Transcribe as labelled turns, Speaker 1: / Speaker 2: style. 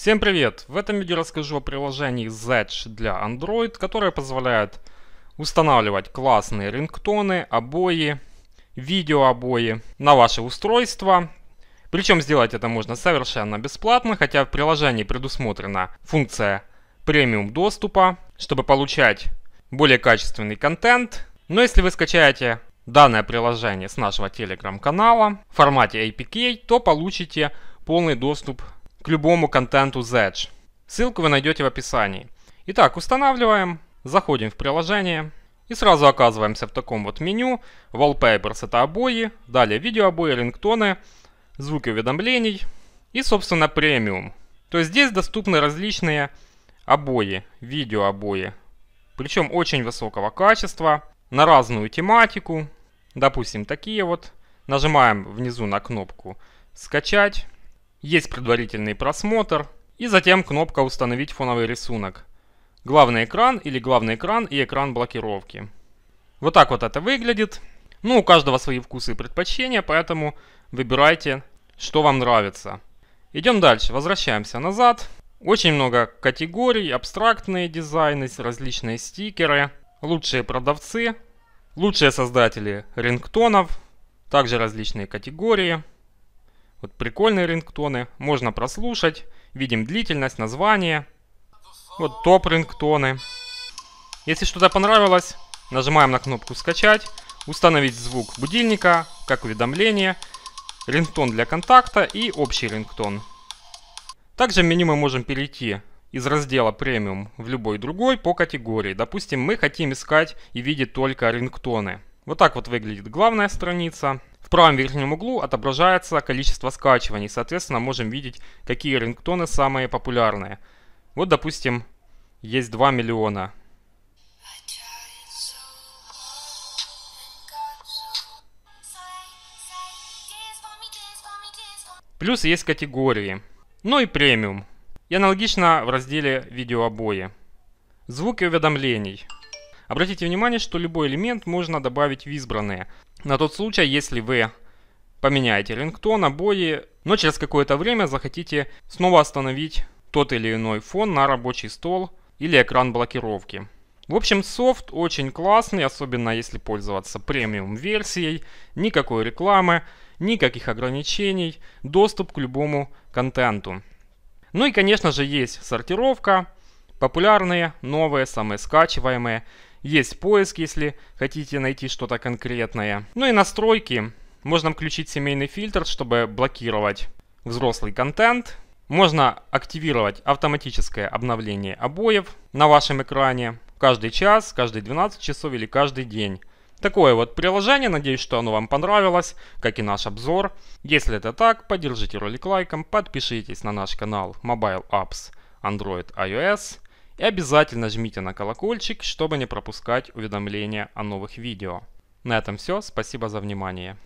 Speaker 1: Всем привет! В этом видео расскажу о приложении Zedge для Android, которое позволяет устанавливать классные рингтоны, обои, видеообои на ваше устройство. Причем сделать это можно совершенно бесплатно, хотя в приложении предусмотрена функция премиум доступа, чтобы получать более качественный контент. Но если вы скачаете данное приложение с нашего телеграм-канала в формате APK, то получите полный доступ к к любому контенту Zedge. Ссылку вы найдете в описании. Итак, устанавливаем, заходим в приложение и сразу оказываемся в таком вот меню. Wallpapers это обои, далее видеообои, рингтоны, звуки уведомлений и собственно премиум. То есть здесь доступны различные обои, видеообои. Причем очень высокого качества, на разную тематику. Допустим, такие вот. Нажимаем внизу на кнопку «Скачать» есть предварительный просмотр и затем кнопка «Установить фоновый рисунок». Главный экран или главный экран и экран блокировки. Вот так вот это выглядит. Ну, у каждого свои вкусы и предпочтения, поэтому выбирайте, что вам нравится. Идем дальше, возвращаемся назад. Очень много категорий, абстрактные дизайны, различные стикеры, лучшие продавцы, лучшие создатели рингтонов, также различные категории. Вот прикольные рингтоны, можно прослушать. Видим длительность, название. Вот топ рингтоны. Если что-то понравилось, нажимаем на кнопку «Скачать», установить звук будильника, как уведомление, рингтон для контакта и общий рингтон. Также в меню мы можем перейти из раздела «Премиум» в любой другой по категории. Допустим, мы хотим искать и видеть только рингтоны. Вот так вот выглядит главная страница. В правом верхнем углу отображается количество скачиваний. Соответственно, можем видеть, какие рингтоны самые популярные. Вот, допустим, есть 2 миллиона. Плюс есть категории. Ну и премиум. И аналогично в разделе «Видеообои». Звуки уведомлений. Обратите внимание, что любой элемент можно добавить в избранные. На тот случай, если вы поменяете рингтон, обои, но через какое-то время захотите снова остановить тот или иной фон на рабочий стол или экран блокировки. В общем, софт очень классный, особенно если пользоваться премиум версией, никакой рекламы, никаких ограничений, доступ к любому контенту. Ну и конечно же есть сортировка, популярные, новые, самые скачиваемые есть поиск, если хотите найти что-то конкретное. Ну и настройки. Можно включить семейный фильтр, чтобы блокировать взрослый контент. Можно активировать автоматическое обновление обоев на вашем экране каждый час, каждые 12 часов или каждый день. Такое вот приложение, надеюсь, что оно вам понравилось, как и наш обзор. Если это так, поддержите ролик лайком, подпишитесь на наш канал Mobile Apps Android iOS. И обязательно жмите на колокольчик, чтобы не пропускать уведомления о новых видео. На этом все, спасибо за внимание.